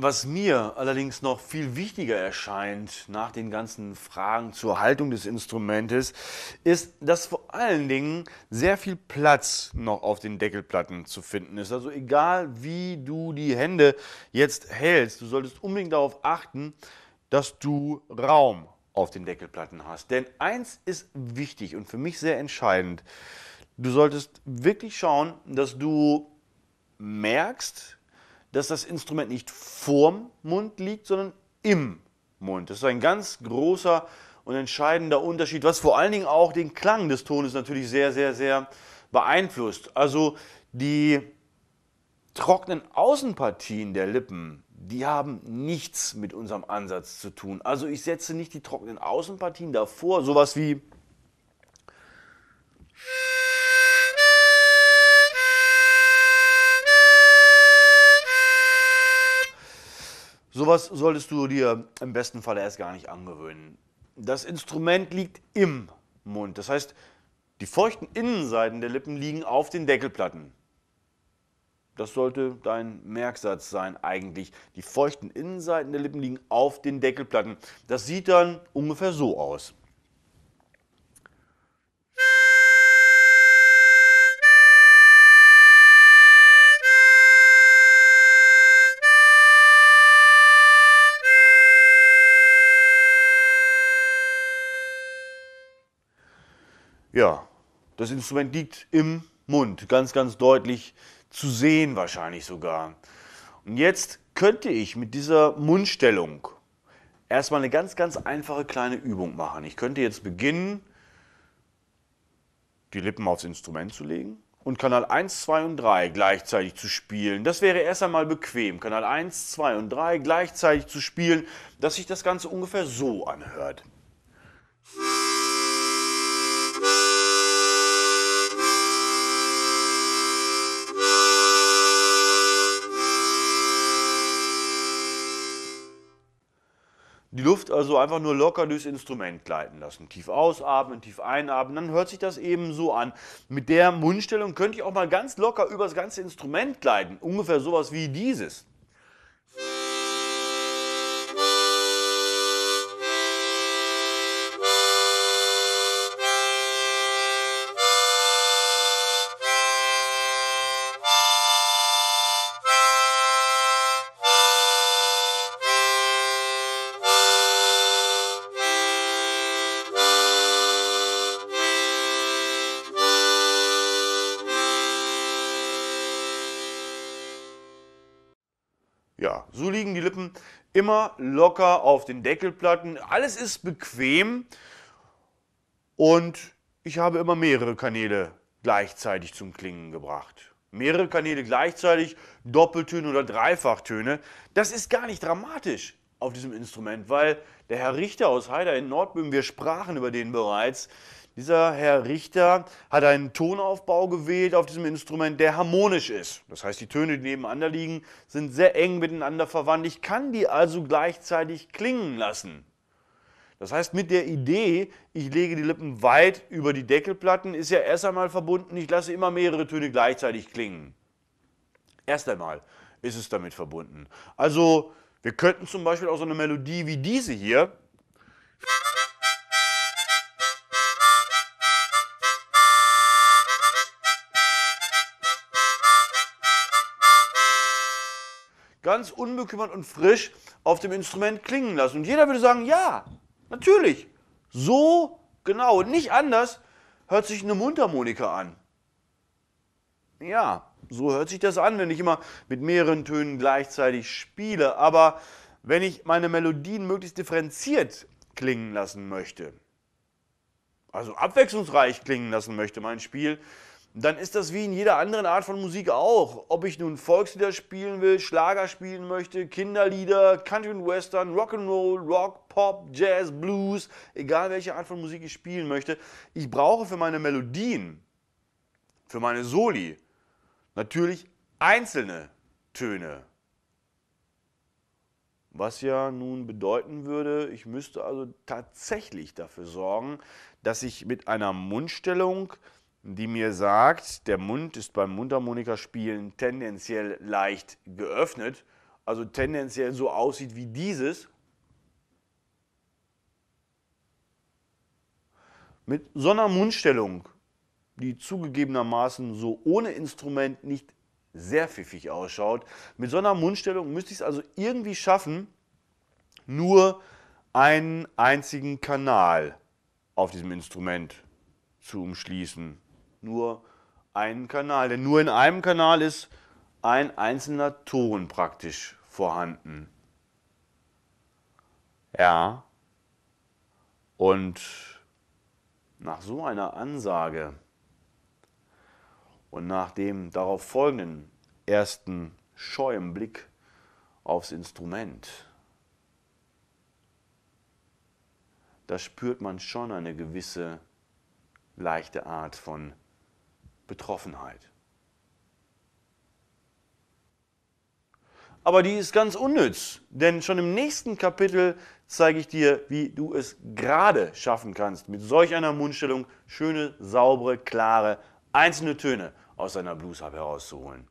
Was mir allerdings noch viel wichtiger erscheint nach den ganzen Fragen zur Haltung des Instrumentes, ist, dass vor allen Dingen sehr viel Platz noch auf den Deckelplatten zu finden ist. Also egal wie du die Hände jetzt hältst, du solltest unbedingt darauf achten, dass du Raum auf den Deckelplatten hast. Denn eins ist wichtig und für mich sehr entscheidend. Du solltest wirklich schauen, dass du merkst, dass das Instrument nicht vorm Mund liegt, sondern im Mund. Das ist ein ganz großer und entscheidender Unterschied, was vor allen Dingen auch den Klang des Tones natürlich sehr, sehr, sehr beeinflusst. Also die trockenen Außenpartien der Lippen, die haben nichts mit unserem Ansatz zu tun. Also ich setze nicht die trockenen Außenpartien davor, sowas wie Sowas solltest du dir im besten Fall erst gar nicht angewöhnen. Das Instrument liegt im Mund. Das heißt, die feuchten Innenseiten der Lippen liegen auf den Deckelplatten. Das sollte dein Merksatz sein eigentlich. Die feuchten Innenseiten der Lippen liegen auf den Deckelplatten. Das sieht dann ungefähr so aus. Ja, das Instrument liegt im Mund, ganz, ganz deutlich zu sehen wahrscheinlich sogar. Und jetzt könnte ich mit dieser Mundstellung erstmal eine ganz, ganz einfache kleine Übung machen. Ich könnte jetzt beginnen, die Lippen aufs Instrument zu legen und Kanal 1, 2 und 3 gleichzeitig zu spielen. Das wäre erst einmal bequem, Kanal 1, 2 und 3 gleichzeitig zu spielen, dass sich das Ganze ungefähr so anhört. die Luft also einfach nur locker durchs Instrument gleiten lassen. Tief ausatmen, tief einatmen, dann hört sich das eben so an. Mit der Mundstellung könnte ich auch mal ganz locker über das ganze Instrument gleiten. Ungefähr sowas wie dieses. Ja, so liegen die Lippen immer locker auf den Deckelplatten. Alles ist bequem und ich habe immer mehrere Kanäle gleichzeitig zum Klingen gebracht. Mehrere Kanäle gleichzeitig, Doppeltöne oder Dreifachtöne. Das ist gar nicht dramatisch auf diesem Instrument, weil der Herr Richter aus Heider in Nordböhmen, wir sprachen über den bereits, dieser Herr Richter hat einen Tonaufbau gewählt auf diesem Instrument, der harmonisch ist. Das heißt, die Töne, die nebeneinander liegen, sind sehr eng miteinander verwandt. Ich kann die also gleichzeitig klingen lassen. Das heißt, mit der Idee, ich lege die Lippen weit über die Deckelplatten, ist ja erst einmal verbunden, ich lasse immer mehrere Töne gleichzeitig klingen. Erst einmal ist es damit verbunden. Also, wir könnten zum Beispiel auch so eine Melodie wie diese hier. ganz unbekümmert und frisch auf dem Instrument klingen lassen. Und jeder würde sagen, ja, natürlich. So genau und nicht anders hört sich eine Mundharmonika an. Ja, so hört sich das an, wenn ich immer mit mehreren Tönen gleichzeitig spiele. Aber wenn ich meine Melodien möglichst differenziert klingen lassen möchte, also abwechslungsreich klingen lassen möchte, mein Spiel, dann ist das wie in jeder anderen Art von Musik auch. Ob ich nun Volkslieder spielen will, Schlager spielen möchte, Kinderlieder, Country und Western, Rock'n'Roll, Rock, Pop, Jazz, Blues, egal welche Art von Musik ich spielen möchte, ich brauche für meine Melodien, für meine Soli natürlich einzelne Töne. Was ja nun bedeuten würde, ich müsste also tatsächlich dafür sorgen, dass ich mit einer Mundstellung die mir sagt, der Mund ist beim Mundharmonikaspielen tendenziell leicht geöffnet, also tendenziell so aussieht wie dieses. Mit so einer Mundstellung, die zugegebenermaßen so ohne Instrument nicht sehr pfiffig ausschaut, mit so einer Mundstellung müsste ich es also irgendwie schaffen, nur einen einzigen Kanal auf diesem Instrument zu umschließen nur einen Kanal. Denn nur in einem Kanal ist ein einzelner Ton praktisch vorhanden. Ja. Und nach so einer Ansage und nach dem darauf folgenden ersten scheuen Blick aufs Instrument, da spürt man schon eine gewisse leichte Art von Betroffenheit. Aber die ist ganz unnütz, denn schon im nächsten Kapitel zeige ich dir, wie du es gerade schaffen kannst, mit solch einer Mundstellung schöne, saubere, klare, einzelne Töne aus deiner Blues herauszuholen.